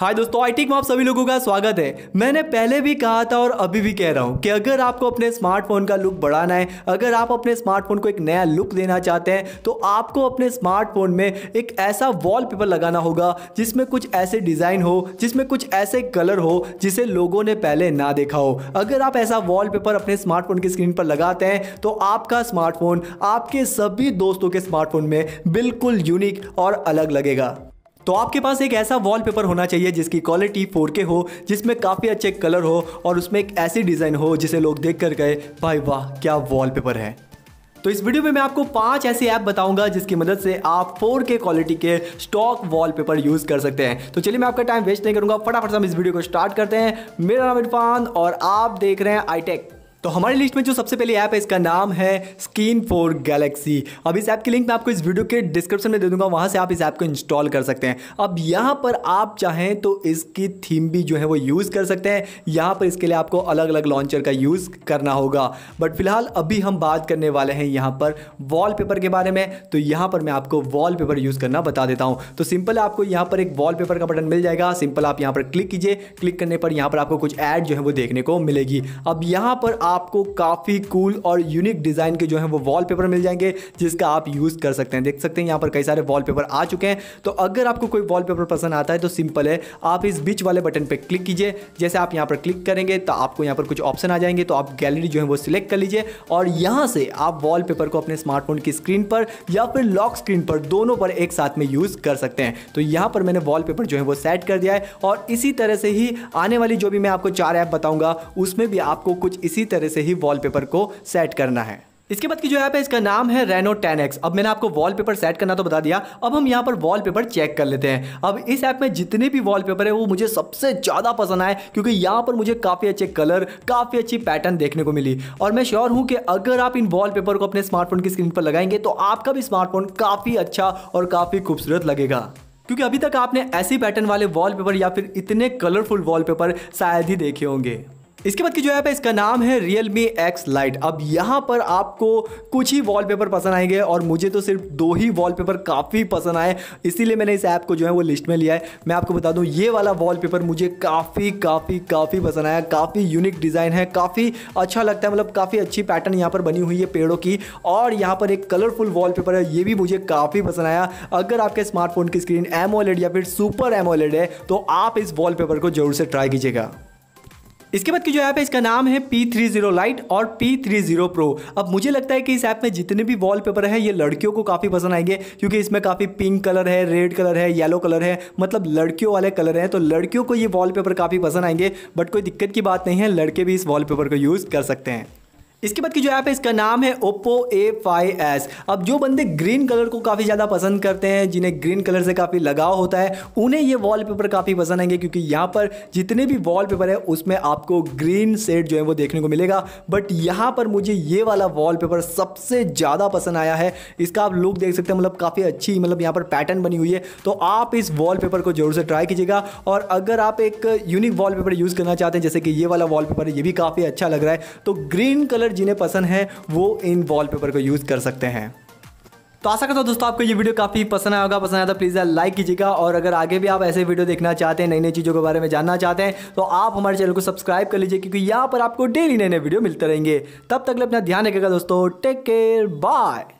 हाय दोस्तों आई में आप सभी लोगों का स्वागत है मैंने पहले भी कहा था और अभी भी कह रहा हूँ कि अगर आपको अपने स्मार्टफोन का लुक बढ़ाना है अगर आप अपने स्मार्टफोन को एक नया लुक देना चाहते हैं तो आपको अपने स्मार्टफोन में एक ऐसा वॉलपेपर लगाना होगा जिसमें कुछ ऐसे डिज़ाइन हो जिसमें कुछ ऐसे कलर हो जिसे लोगों ने पहले ना देखा हो अगर आप ऐसा वॉल अपने स्मार्टफोन की स्क्रीन पर लगाते हैं तो आपका स्मार्टफोन आपके सभी दोस्तों के स्मार्टफोन में बिल्कुल यूनिक और अलग लगेगा तो आपके पास एक ऐसा वॉलपेपर होना चाहिए जिसकी क्वालिटी 4K हो जिसमें काफ़ी अच्छे कलर हो और उसमें एक ऐसी डिज़ाइन हो जिसे लोग देख कर गए भाई वाह क्या वॉलपेपर है तो इस वीडियो में मैं आपको पांच ऐसी ऐप बताऊंगा जिसकी मदद से आप 4K क्वालिटी के स्टॉक वॉलपेपर यूज़ कर सकते हैं तो चलिए मैं आपका टाइम वेस्ट नहीं करूंगा फटाफट से हम इस वीडियो को स्टार्ट करते हैं मेरा नाम इरफान और आप देख रहे हैं आईटेक तो हमारी लिस्ट में जो सबसे पहले ऐप है इसका नाम है स्क्रीन फॉर गैलेक्सी अब इस ऐप की लिंक मैं आपको इस वीडियो के डिस्क्रिप्शन में दे दूंगा वहां से आप इस ऐप को इंस्टॉल कर सकते हैं अब यहाँ पर आप चाहें तो इसकी थीम भी जो है वो यूज़ कर सकते हैं यहां पर इसके लिए आपको अलग अलग लॉन्चर का यूज़ करना होगा बट फिलहाल अभी हम बात करने वाले हैं यहाँ पर वॉल के बारे में तो यहाँ पर मैं आपको पेपर यूज़ करना बता देता हूँ तो सिंपल आपको यहाँ पर एक वॉल का बटन मिल जाएगा सिंपल आप यहाँ पर क्लिक कीजिए क्लिक करने पर यहाँ पर आपको कुछ ऐड जो है वो देखने को मिलेगी अब यहाँ पर आपको काफ़ी कूल और यूनिक डिज़ाइन के जो है वो वॉलपेपर मिल जाएंगे जिसका आप यूज़ कर सकते हैं देख सकते हैं यहाँ पर कई सारे वॉलपेपर आ चुके हैं तो अगर आपको कोई वॉलपेपर पसंद आता है तो सिंपल है आप इस बीच वाले बटन पर क्लिक कीजिए जैसे आप यहाँ पर क्लिक करेंगे तो आपको यहाँ पर कुछ ऑप्शन आ जाएंगे तो आप गैलरी जो है वो सिलेक्ट कर लीजिए और यहाँ से आप वॉलपेपर को अपने स्मार्टफोन की स्क्रीन पर या फिर लॉक स्क्रीन पर दोनों पर एक साथ में यूज़ कर सकते हैं तो यहाँ पर मैंने वॉलपेपर जो है वो सेट कर दिया है और इसी तरह से ही आने वाली जो भी मैं आपको चार ऐप बताऊंगा उसमें भी आपको कुछ इसी तरह तरह से ही वॉलपेपर को सेट करना है इसके बाद की जो ऐप है इसका नाम है रेनो 10x अब मैंने आपको वॉलपेपर सेट करना तो बता दिया अब हम यहाँ पर वॉलपेपर चेक कर लेते हैं अब इस ऐप में जितने भी वॉलपेपर है वो मुझे सबसे ज़्यादा पसंद आए क्योंकि यहाँ पर मुझे काफ़ी अच्छे कलर काफ़ी अच्छी पैटर्न देखने को मिली और मैं श्योर हूँ कि अगर आप इन वॉल को अपने स्मार्टफोन की स्क्रीन पर लगाएंगे तो आपका भी स्मार्टफोन काफ़ी अच्छा और काफ़ी खूबसूरत लगेगा क्योंकि अभी तक आपने ऐसी पैटर्न वाले वॉलपेपर या फिर इतने कलरफुल वॉलपेपर शायद ही देखे होंगे इसके बाद की जो ऐप है इसका नाम है रियल मी एक्स लाइट अब यहाँ पर आपको कुछ ही वॉलपेपर पसंद आएंगे और मुझे तो सिर्फ दो ही वॉलपेपर काफ़ी पसंद आए इसीलिए मैंने इस ऐप को जो है वो लिस्ट में लिया है मैं आपको बता दूँ ये वाला वॉलपेपर मुझे काफ़ी काफ़ी काफ़ी पसंद आया काफ़ी यूनिक डिज़ाइन है काफ़ी अच्छा लगता है मतलब काफ़ी अच्छी पैटर्न यहाँ पर बनी हुई है पेड़ों की और यहाँ पर एक कलरफुल वॉल है ये भी मुझे काफ़ी पसंद आया अगर आपके स्मार्टफोन की स्क्रीन एमोलेड या फिर सुपर एमोलेड है तो आप इस वॉल को जरूर से ट्राई कीजिएगा इसके बाद की जो ऐप है इसका नाम है पी थ्री जीरो लाइट और पी थ्री जीरो प्रो अब मुझे लगता है कि इस ऐप में जितने भी वॉलपेपर है ये लड़कियों को काफ़ी पसंद आएंगे क्योंकि इसमें काफ़ी पिंक कलर है रेड कलर है येलो कलर है मतलब लड़कियों वाले कलर हैं तो लड़कियों को ये वॉलपेपर काफ़ी पसंद आएंगे बट कोई दिक्कत की बात नहीं है लड़के भी इस वॉलपेपर को यूज़ कर सकते हैं इसके बाद की जो ऐप है इसका नाम है ओप्पो ए फाइव एस अब जो बंदे ग्रीन कलर को काफ़ी ज़्यादा पसंद करते हैं जिन्हें ग्रीन कलर से काफ़ी लगाव होता है उन्हें ये वॉलपेपर काफ़ी पसंद आएंगे क्योंकि यहाँ पर जितने भी वॉलपेपर है उसमें आपको ग्रीन सेट जो है वो देखने को मिलेगा बट यहाँ पर मुझे ये वाला वॉल सबसे ज़्यादा पसंद आया है इसका आप लुक देख सकते हैं मतलब काफ़ी अच्छी मतलब यहाँ पर पैटर्न बनी हुई है तो आप इस वॉल को ज़रूर से ट्राई कीजिएगा और अगर आप एक यूनिक वॉल यूज़ करना चाहते हैं जैसे कि ये वाला वॉल ये भी काफ़ी अच्छा लग रहा है तो ग्रीन कलर कलर जिन्हें पसंद है वो इन वॉलपेपर को यूज़ कर सकते हैं तो आशा करता हूँ दोस्तों आपको ये वीडियो काफ़ी पसंद आया होगा पसंद आया तो प्लीज़ लाइक कीजिएगा और अगर आगे भी आप ऐसे वीडियो देखना चाहते हैं नई नई चीज़ों के बारे में जानना चाहते हैं तो आप हमारे चैनल को सब्सक्राइब कर लीजिए क्योंकि यहाँ पर आपको डेली नए नए वीडियो मिलते रहेंगे तब तक अपना ध्यान रखेगा दोस्तों टेक केयर बाय